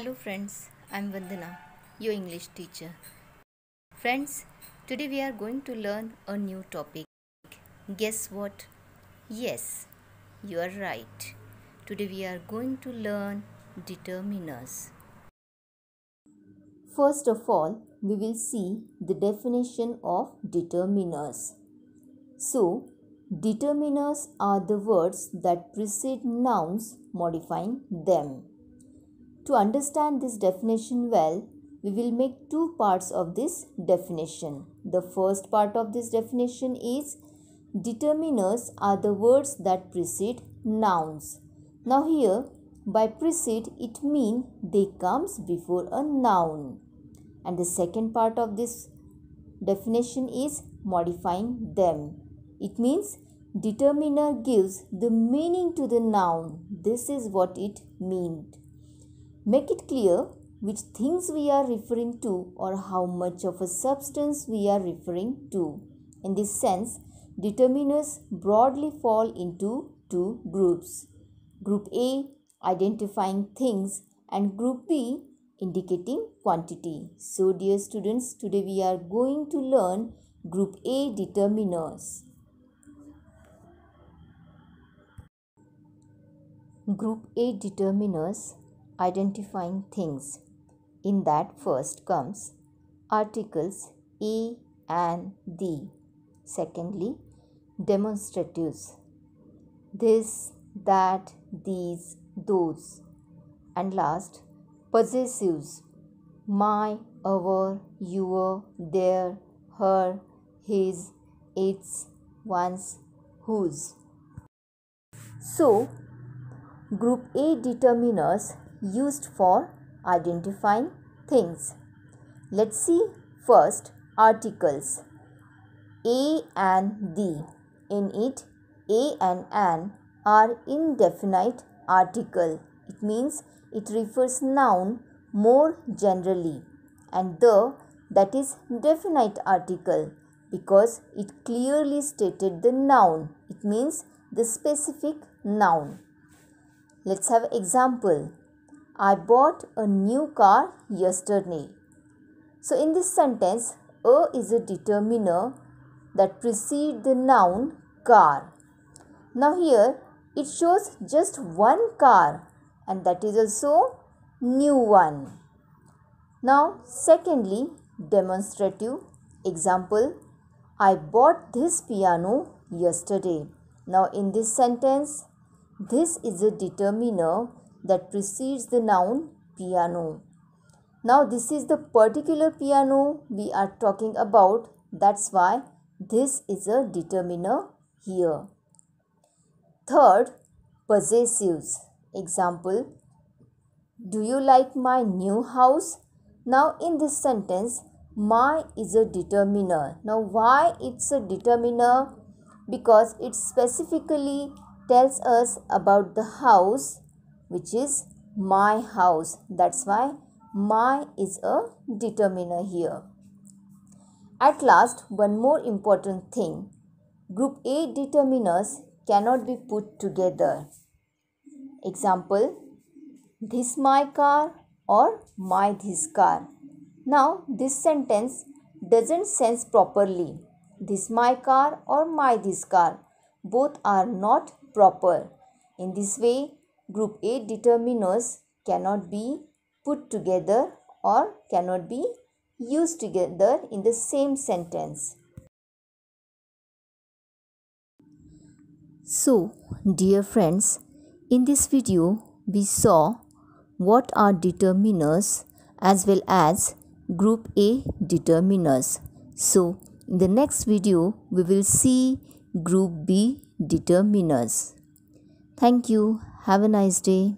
Hello friends, I am Vandana, your English teacher. Friends, today we are going to learn a new topic. Guess what? Yes, you are right. Today we are going to learn determiners. First of all, we will see the definition of determiners. So, determiners are the words that precede nouns modifying them. To understand this definition well, we will make two parts of this definition. The first part of this definition is determiners are the words that precede nouns. Now here by precede it means they comes before a noun. And the second part of this definition is modifying them. It means determiner gives the meaning to the noun. This is what it meant make it clear which things we are referring to or how much of a substance we are referring to. In this sense, determiners broadly fall into two groups. Group A identifying things and group B indicating quantity. So dear students, today we are going to learn group A determiners. Group A determiners identifying things. In that first comes articles E and the. Secondly, demonstratives. This, that, these, those. And last, possessives. My, our, your, their, her, his, its, one's, whose. So, group A determiners used for identifying things. Let's see first articles a and the. In it, a and an are indefinite article. It means it refers noun more generally and the that is definite article because it clearly stated the noun. It means the specific noun. Let's have example. I bought a new car yesterday. So, in this sentence, a is a determiner that precedes the noun car. Now, here it shows just one car and that is also new one. Now, secondly, demonstrative example I bought this piano yesterday. Now, in this sentence, this is a determiner that precedes the noun piano. Now, this is the particular piano we are talking about. That's why this is a determiner here. Third, possessives. Example, do you like my new house? Now, in this sentence, my is a determiner. Now, why it's a determiner? Because it specifically tells us about the house which is my house. That's why my is a determiner here. At last, one more important thing. Group A determiners cannot be put together. Example, this my car or my this car. Now, this sentence doesn't sense properly. This my car or my this car. Both are not proper. In this way, group A determiners cannot be put together or cannot be used together in the same sentence. So, dear friends, in this video we saw what are determiners as well as group A determiners. So, in the next video we will see group B determiners. Thank you. Have a nice day.